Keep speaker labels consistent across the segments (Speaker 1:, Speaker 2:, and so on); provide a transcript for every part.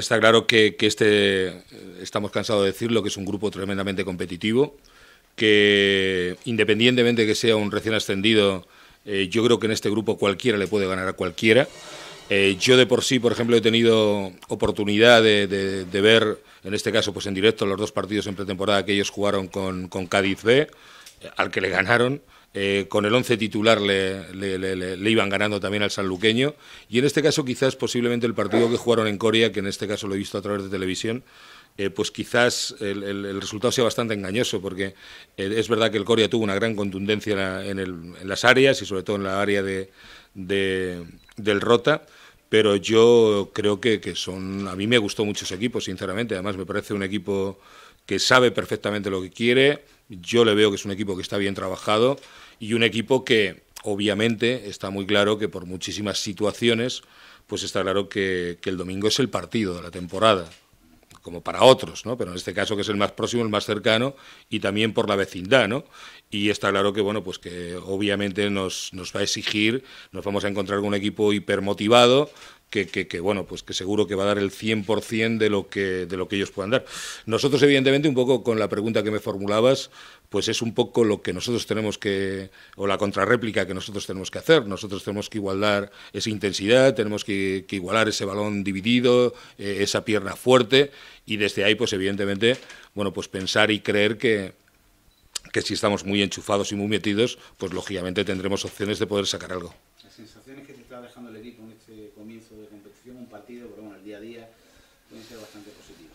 Speaker 1: Está claro que, este, estamos cansados de decirlo, que es un grupo tremendamente competitivo, que independientemente de que sea un recién ascendido, eh, yo creo que en este grupo cualquiera le puede ganar a cualquiera. Eh, yo de por sí, por ejemplo, he tenido oportunidad de, ver, en este caso, pues en directo los dos partidos en pretemporada que ellos jugaron con, con Cádiz B, al que le ganaron. Eh, con el 11 titular le, iban ganando también al sanluqueño. Y en este caso, quizás posiblemente el partido que jugaron en Corea, que en este caso lo he visto a través de televisión, eh, pues quizás el, resultado sea bastante engañoso, porque eh, es verdad que el Corea tuvo una gran contundencia en, las áreas y sobre todo en la área de, del Rota. Pero yo creo que, que son. A mí me gustó mucho ese equipo, sinceramente. Además, me parece un equipo que sabe perfectamente lo que quiere, yo le veo que es un equipo que está bien trabajado y un equipo que obviamente está muy claro que por muchísimas situaciones, pues está claro que, el domingo es el partido de la temporada como para otros, ¿no? Pero en este caso que es el más próximo, el más cercano y también por la vecindad, ¿no? Y está claro que bueno, pues que obviamente nos, nos va a exigir, nos vamos a encontrar con un equipo hipermotivado, que, bueno, pues que seguro que va a dar el 100% de lo, que, de lo que ellos puedan dar. Nosotros, evidentemente, un poco con la pregunta que me formulabas, pues es un poco lo que nosotros tenemos que, o la contrarréplica que nosotros tenemos que hacer. Nosotros tenemos que igualar esa intensidad, tenemos que, igualar ese balón dividido, eh, esa pierna fuerte, y desde ahí, pues evidentemente, bueno, pues pensar y creer que, que si estamos muy enchufados y muy metidos, pues lógicamente tendremos opciones de poder sacar algo
Speaker 2: sensaciones que te está dejando el equipo en este comienzo de competición, un partido, pero bueno, el día a día,
Speaker 1: pueden ser bastante positivas.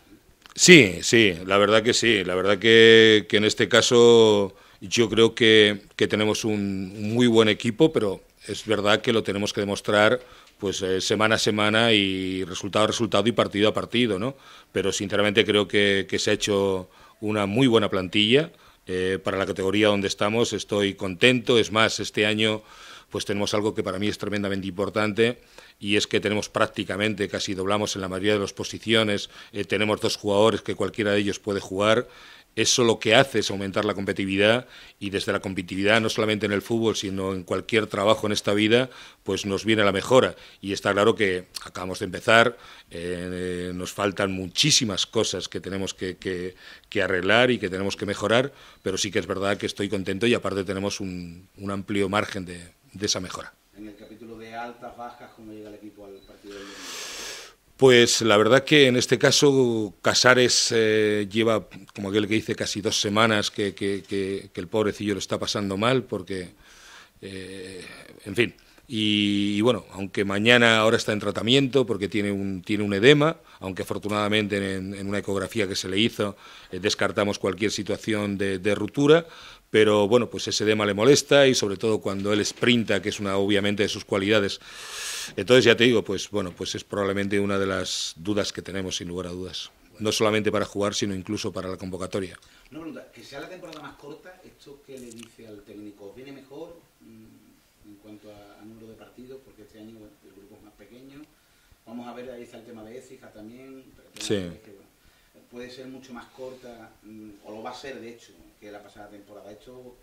Speaker 1: Sí, sí, la verdad que sí. La verdad que, que en este caso yo creo que, tenemos un muy buen equipo, pero es verdad que lo tenemos que demostrar pues eh, semana a semana y resultado a resultado y partido a partido, ¿no? Pero sinceramente creo que, se ha hecho una muy buena plantilla eh, para la categoría donde estamos. Estoy contento. Es más, este año pues tenemos algo que para mí es tremendamente importante y es que tenemos prácticamente, casi doblamos en la mayoría de las posiciones, eh, tenemos dos jugadores que cualquiera de ellos puede jugar. Eso lo que hace es aumentar la competitividad y desde la competitividad, no solamente en el fútbol, sino en cualquier trabajo en esta vida, pues nos viene la mejora. Y está claro que acabamos de empezar, eh, eh, nos faltan muchísimas cosas que tenemos que, arreglar y que tenemos que mejorar, pero sí que es verdad que estoy contento y aparte tenemos un amplio margen de, de esa mejora. En el
Speaker 2: capítulo de altas, bajas, ¿cómo llega el equipo al
Speaker 1: partido del pues la verdad que en este caso Casares eh, lleva, como aquel que dice, casi dos semanas que, que, que, que el pobrecillo lo está pasando mal, porque, eh, en fin, y, bueno, aunque mañana ahora está en tratamiento porque tiene un, tiene un edema, aunque afortunadamente en, una ecografía que se le hizo eh, descartamos cualquier situación de, ruptura, pero bueno, pues ese edema le molesta y sobre todo cuando él sprinta, que es una obviamente de sus cualidades. Entonces ya te digo, pues bueno, pues es probablemente una de las dudas que tenemos sin lugar a dudas. No solamente para jugar, sino incluso para la convocatoria.
Speaker 2: Una pregunta, que sea la temporada más corta, ¿esto qué le dice al técnico? ¿Viene mejor? Mm en cuanto a, número de partidos, porque este año el grupo es más pequeño. Vamos a ver, ahí está el tema de Écija también. Sí. puede ser mucho más corta, mm, o lo va a ser de hecho, que la pasada temporada. Esto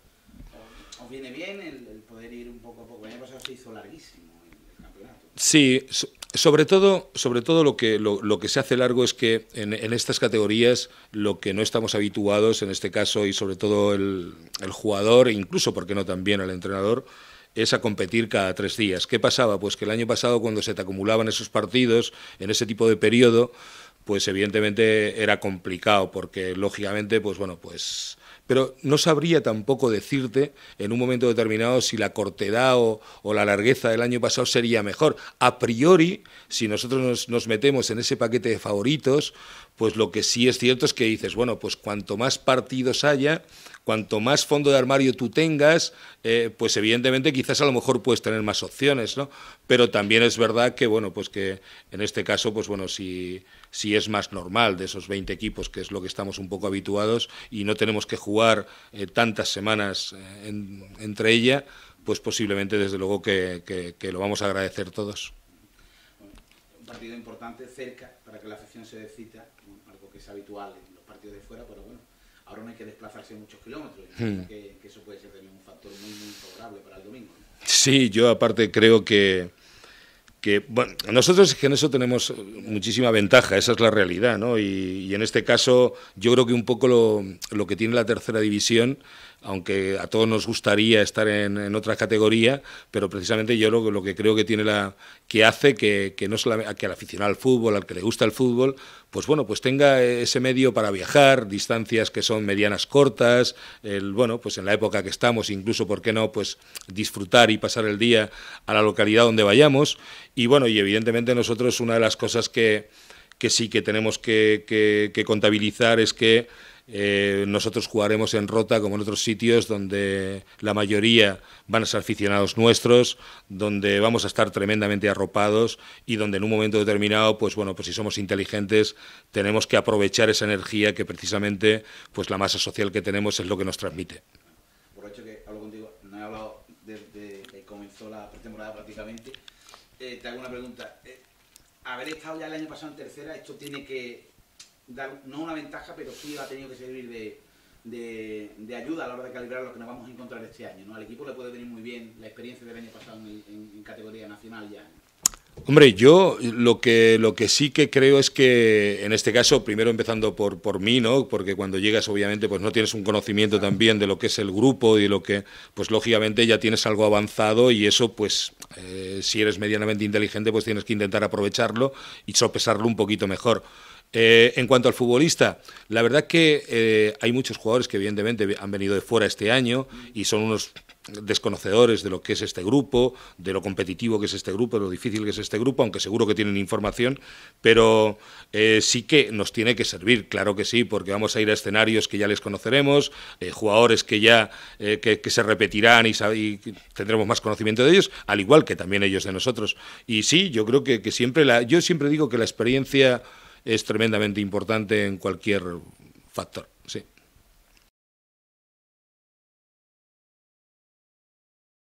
Speaker 2: os viene bien el, poder ir un poco a poco. El año pasado se hizo larguísimo
Speaker 1: el, campeonato. Sí, sobre todo, sobre todo lo, que, lo, que se hace largo es que en, estas categorías lo que no estamos habituados, en este caso, y sobre todo el, el jugador, e incluso, ¿por qué no también el entrenador? es a competir cada tres días. ¿Qué pasaba? Pues que el año pasado cuando se te acumulaban esos partidos en ese tipo de periodo, pues evidentemente era complicado porque lógicamente pues bueno, pues pero no sabría tampoco decirte en un momento determinado si la cortedad o, la largueza del año pasado sería mejor. A priori, si nosotros nos, metemos en ese paquete de favoritos, pues lo que sí es cierto es que dices, bueno, pues cuanto más partidos haya, cuanto más fondo de armario tú tengas, eh, pues evidentemente quizás a lo mejor puedes tener más opciones, ¿no? Pero también es verdad que, bueno, pues que en este caso, pues bueno, si, si es más normal de esos 20 equipos, que es lo que estamos un poco habituados, y no tenemos que jugar eh, tantas semanas eh, entre ella, pues posiblemente desde luego que, lo vamos a agradecer todos
Speaker 2: Un partido importante cerca para que la afición se decita, algo que es habitual en los partidos de fuera, pero bueno, ahora no hay que desplazarse muchos kilómetros, hmm. que, eso puede ser también un factor muy, muy
Speaker 1: favorable para el domingo. Sí, yo aparte creo que que nosotros en eso tenemos muchísima ventaja, esa es la realidad, ¿no? Y, en este caso yo creo que un poco lo que tiene la tercera división aunque a todos nos gustaría estar en, otra categoría, pero precisamente yo lo, lo, que creo que tiene la que hace que, no solamente que al aficionado al fútbol, al que le gusta el fútbol, pues bueno, pues tenga ese medio para viajar, distancias que son medianas cortas, el, bueno, pues en la época que estamos, incluso por qué no, pues disfrutar y pasar el día a la localidad donde vayamos y bueno, y evidentemente nosotros una de las cosas que, sí que tenemos que contabilizar es que eh, nosotros jugaremos en Rota como en otros sitios donde la mayoría van a ser aficionados nuestros, donde vamos a estar tremendamente arropados y donde en un momento determinado, pues bueno, pues si somos inteligentes, tenemos que aprovechar esa energía que precisamente pues la masa social que tenemos es lo que nos transmite. Por hecho
Speaker 2: que hablo contigo, no he hablado desde que comenzó la pretemporada prácticamente. Eh, te hago una pregunta. Eh, haber estado ya el año pasado en tercera, esto tiene que no una ventaja, pero sí ha tenido que servir de, de, ayuda a la hora de calibrar lo que nos vamos a encontrar este año. ¿no?
Speaker 1: Al equipo le puede venir muy bien la experiencia del año pasado en, categoría nacional ya. Hombre, yo lo que, lo que sí que creo es que, en este caso, primero empezando por, por mí, ¿no? Porque cuando llegas, obviamente, pues no tienes un conocimiento también de lo que es el grupo y lo que, pues lógicamente ya tienes algo avanzado y eso, pues, eh, si eres medianamente inteligente, pues tienes que intentar aprovecharlo y sopesarlo un poquito mejor. Eh, en cuanto al futbolista, la verdad que eh, hay muchos jugadores que evidentemente han venido de fuera este año y son unos desconocedores de lo que es este grupo, de lo competitivo que es este grupo, de lo difícil que es este grupo, aunque seguro que tienen información, pero eh, sí que nos tiene que servir, claro que sí, porque vamos a ir a escenarios que ya les conoceremos, jugadores que ya que, se repetirán y, tendremos más conocimiento de ellos, al igual que también ellos de nosotros. Y sí, yo creo que, siempre la, yo siempre digo que la experiencia es tremendamente importante en cualquier factor.